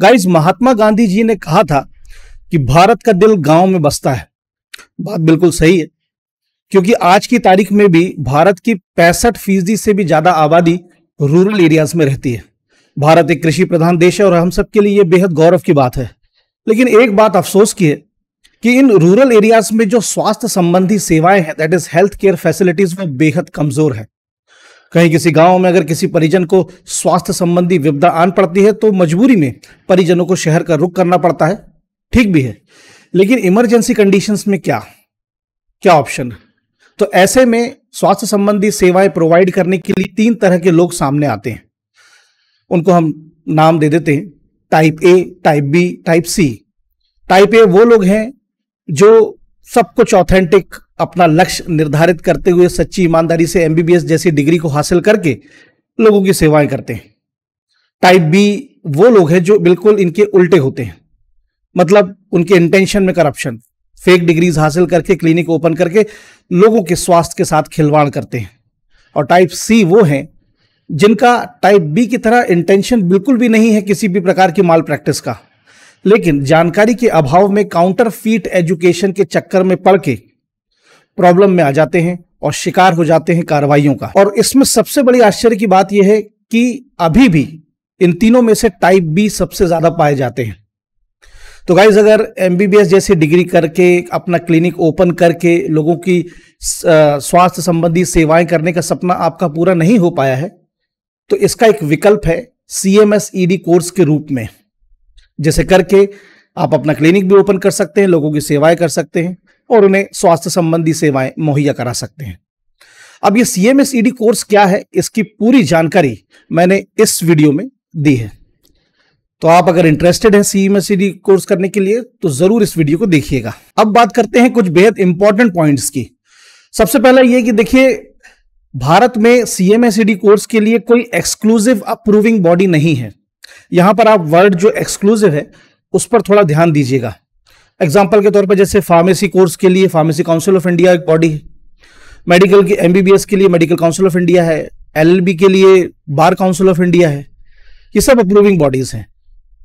guys महात्मा गांधी जी ने कहा था कि भारत का दिल गांव में बसता है बात बिल्कुल सही है क्योंकि आज की तारीख में भी भारत की पैंसठ फीसदी से भी ज्यादा आबादी रूरल एरियाज में रहती है भारत एक कृषि प्रधान देश है और हम सबके लिए ये बेहद गौरव की बात है लेकिन एक बात अफसोस की है कि इन रूरल एरियाज में जो स्वास्थ्य संबंधी सेवाएं हैं that is health care facilities वो बेहद कमजोर है कहीं किसी गांव में अगर किसी परिजन को स्वास्थ्य संबंधी विपदा आन पड़ती है तो मजबूरी में परिजनों को शहर का रुख करना पड़ता है ठीक भी है लेकिन इमरजेंसी कंडीशंस में क्या क्या ऑप्शन तो ऐसे में स्वास्थ्य संबंधी सेवाएं प्रोवाइड करने के लिए तीन तरह के लोग सामने आते हैं उनको हम नाम दे देते हैं type A type B type C type A वो लोग हैं जो सब कुछ ऑथेंटिक अपना लक्ष्य निर्धारित करते हुए सच्ची ईमानदारी से एमबीबीएस जैसी डिग्री को हासिल करके लोगों की सेवाएं करते हैं टाइप बी वो लोग हैं जो बिल्कुल इनके उल्टे होते हैं मतलब उनके इंटेंशन में करप्शन फेक डिग्रीज हासिल करके क्लिनिक ओपन करके लोगों के स्वास्थ्य के साथ खिलवाड़ करते हैं और टाइप सी वो हैं जिनका टाइप बी की तरह इंटेंशन बिल्कुल भी नहीं है किसी भी प्रकार की माल प्रैक्टिस का लेकिन जानकारी के अभाव में काउंटर फीट एजुकेशन के चक्कर में पड़ के प्रॉब्लम में आ जाते हैं और शिकार हो जाते हैं कार्रवाइयों का और इसमें सबसे बड़ी आश्चर्य की बात यह है कि अभी भी इन तीनों में से टाइप बी सबसे ज्यादा पाए जाते हैं तो गाइज अगर एम जैसी डिग्री करके अपना क्लिनिक ओपन करके लोगों की स्वास्थ्य संबंधी सेवाएं करने का सपना आपका पूरा नहीं हो पाया है तो इसका एक विकल्प है सी एम कोर्स के रूप में जैसे करके आप अपना क्लिनिक भी ओपन कर सकते हैं लोगों की सेवाएं कर सकते हैं और उन्हें स्वास्थ्य संबंधी सेवाएं मुहैया करा सकते हैं अब ये सी एम e कोर्स क्या है इसकी पूरी जानकारी मैंने इस वीडियो में दी है तो आप अगर इंटरेस्टेड हैं सी एम e कोर्स करने के लिए तो जरूर इस वीडियो को देखिएगा अब बात करते हैं कुछ बेहद इंपॉर्टेंट पॉइंट्स की सबसे पहला ये कि देखिए भारत में सी एम e कोर्स के लिए कोई एक्सक्लूसिव अप्रूविंग बॉडी नहीं है यहां पर आप वर्ड जो एक्सक्लूसिव है उस पर थोड़ा ध्यान दीजिएगा एग्जाम्पल के तौर पर जैसे फार्मेसी कोर्स के लिए फार्मेसी काउंसिल ऑफ इंडिया एक बॉडी है मेडिकल की एमबीबीएस के लिए मेडिकल काउंसिल ऑफ इंडिया है एल के लिए बार काउंसिल ऑफ इंडिया है ये सब अप्रूविंग बॉडीज हैं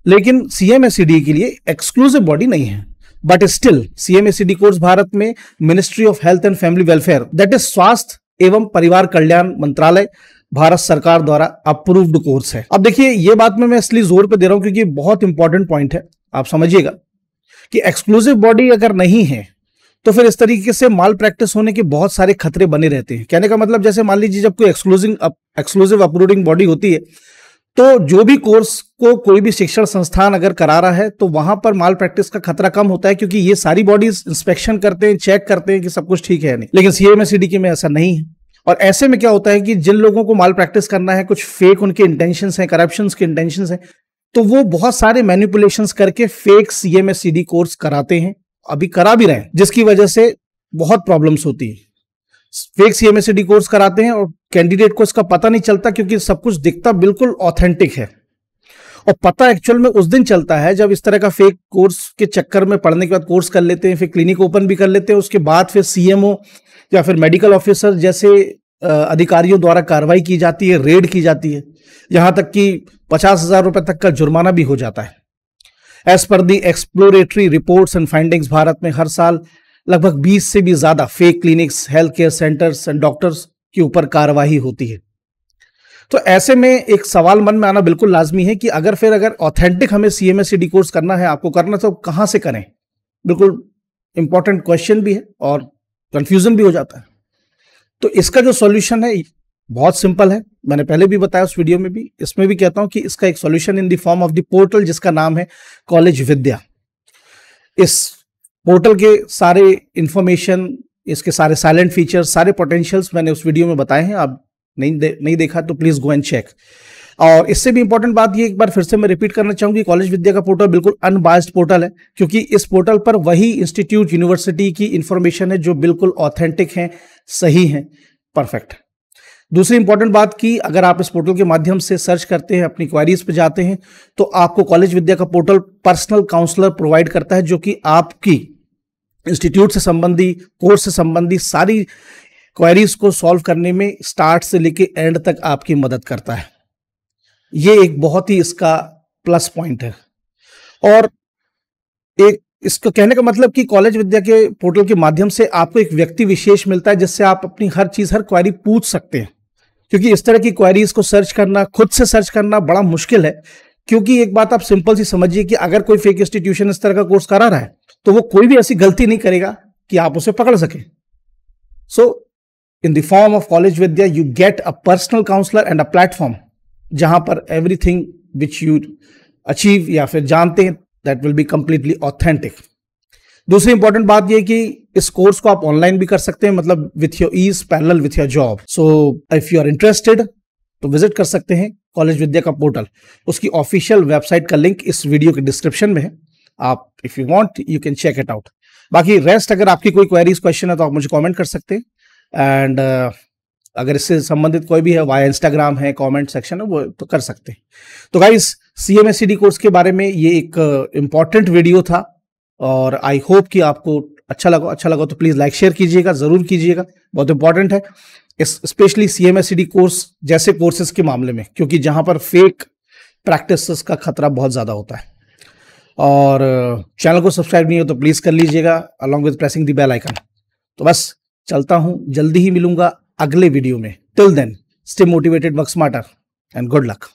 लेकिन सीएमएससीडी के लिए एक्सक्लूसिव बॉडी नहीं है but still CMSCD course Bharat में ministry of health and family welfare that is स्वास्थ्य एवं परिवार कल्याण मंत्रालय भारत सरकार द्वारा अप्रूव्ड कोर्स है अब देखिए ये बात में मैं इसलिए जोर पे दे रहा हूं क्योंकि बहुत इंपॉर्टेंट पॉइंट है आप समझिएगा कि एक्सक्लूसिव बॉडी अगर नहीं है तो फिर इस तरीके से माल प्रैक्टिस होने के बहुत सारे खतरे बने रहते हैं कहने का मतलब जैसे मान लीजिए जब कोई एक्सक्लूसिव एक्सक्लूसिव अप्रूविंग बॉडी होती है तो जो भी कोर्स को कोई भी शिक्षण संस्थान अगर करा रहा है तो वहां पर माल प्रैक्टिस का खतरा कम होता है क्योंकि ये सारी बॉडीज इंस्पेक्शन करते हैं चेक करते हैं कि सब कुछ ठीक है नहीं लेकिन सीएमएसडी के में ऐसा नहीं है और ऐसे में क्या होता है कि जिन लोगों को माल प्रैक्टिस करना है कुछ फेक उनके इंटेंशन हैं करप्शन के इंटेंशन हैं तो वो बहुत सारे मैनिपुलेशन करके फेक सीएमएससीडी कोर्स कराते हैं अभी करा भी रहे हैं जिसकी वजह से बहुत प्रॉब्लम्स होती है फेक सीएमएसडी कोर्स कराते हैं और कैंडिडेट को इसका पता नहीं चलता क्योंकि सब कुछ दिखता बिल्कुल ऑथेंटिक है और पता एक्चुअल में उस दिन चलता है जब इस तरह का फेक कोर्स के चक्कर में पढ़ने के बाद कोर्स कर लेते हैं फिर क्लिनिक ओपन भी कर लेते हैं उसके बाद फिर सीएमओ या फिर मेडिकल ऑफिसर जैसे अधिकारियों द्वारा कार्रवाई की जाती है रेड की जाती है यहां तक कि पचास हजार रुपए तक का जुर्माना भी हो जाता है एज पर the exploratory reports and findings Bharat में हर साल लगभग 20 से भी ज्यादा fake clinics health care centres and doctors के ऊपर कार्रवाई होती है तो ऐसे में एक सवाल मन में आना बिल्कुल लाजमी है कि अगर फिर अगर ऑथेंटिक हमें सीएमएस कोर्स करना है आपको करना तो कहाँ से करें बिल्कुल इंपॉर्टेंट क्वेश्चन भी है और कंफ्यूजन भी हो जाता है तो इसका जो सॉल्यूशन है बहुत सिंपल है मैंने पहले भी बताया उस वीडियो में भी इसमें भी कहता हूं कि इसका एक solution in the form of the portal जिसका नाम है कॉलेज विद्या इस पोर्टल के सारे इंफॉर्मेशन इसके सारे साइलेंट फीचर्स सारे पोटेंशियल्स मैंने उस वीडियो में बताए हैं आप नहीं दे, नहीं देखा तो प्लीज गो एंड चेक और इससे भी इंपॉर्टेंट बात ये एक बार फिर से मैं रिपीट करना चाहूंगी कॉलेज विद्या का पोर्टल बिल्कुल अनबायस्ड पोर्टल है क्योंकि इस पोर्टल पर वही इंस्टीट्यूट यूनिवर्सिटी की इंफॉर्मेशन है जो बिल्कुल ऑथेंटिक है सही है परफेक्ट दूसरी इंपॉर्टेंट बात की अगर आप इस पोर्टल के माध्यम से सर्च करते हैं अपनी क्वारीज पे जाते हैं तो आपको कॉलेज विद्या का पोर्टल पर्सनल काउंसलर प्रोवाइड करता है जो कि आपकी इंस्टीट्यूट से संबंधी कोर्स से संबंधी सारी क्वायरीज को सॉल्व करने में स्टार्ट से लेके एंड तक आपकी मदद करता है ये एक बहुत ही इसका प्लस पॉइंट है और एक इसको कहने का मतलब कि कॉलेज विद्या के पोर्टल के माध्यम से आपको एक व्यक्ति विशेष मिलता है जिससे आप अपनी हर चीज हर क्वारी पूछ सकते हैं क्योंकि इस तरह की क्वारीज को सर्च करना खुद से सर्च करना बड़ा मुश्किल है क्योंकि एक बात आप सिंपल सी समझिए कि अगर कोई फेक इंस्टीट्यूशन इस तरह का कोर्स करा रहा है तो वो कोई भी ऐसी गलती नहीं करेगा कि आप उसे पकड़ सके so in the form of college Vidya you get a personal counsellor and a platform जहां पर एवरीथिंग विच यू अचीव या फिर जानते हैं that will be completely authentic दूसरी इंपॉर्टेंट बात यह कि इस कोर्स को आप ऑनलाइन भी कर सकते हैं मतलब with your ease panel with your job so if you are interested तो विजिट कर सकते हैं कॉलेज विद्या का पोर्टल उसकी ऑफिशियल वेबसाइट का लिंक इस वीडियो के डिस्क्रिप्शन में है आप if you want you can check it out बाकी रेस्ट अगर आपकी कोई क्वेरीज क्वेश्चन है तो आप मुझे कमेंट कर सकते हैं एंड अगर इससे संबंधित कोई भी है वाया इंस्टाग्राम है कमेंट सेक्शन है वो तो कर सकते हैं तो भाई सी कोर्स के बारे में ये एक इम्पॉर्टेंट uh, वीडियो था और आई होप कि आपको अच्छा लगा अच्छा लगा तो प्लीज़ लाइक शेयर कीजिएगा ज़रूर कीजिएगा बहुत इंपॉर्टेंट है स्पेशली सी एम कोर्स जैसे कोर्सेज के मामले में क्योंकि जहाँ पर फेक प्रैक्टिस का खतरा बहुत ज़्यादा होता है और चैनल uh, को सब्सक्राइब नहीं हो तो प्लीज़ कर लीजिएगा along with pressing the bell icon तो बस चलता हूँ जल्दी ही मिलूंगा अगले वीडियो में till then stay motivated work smarter and good luck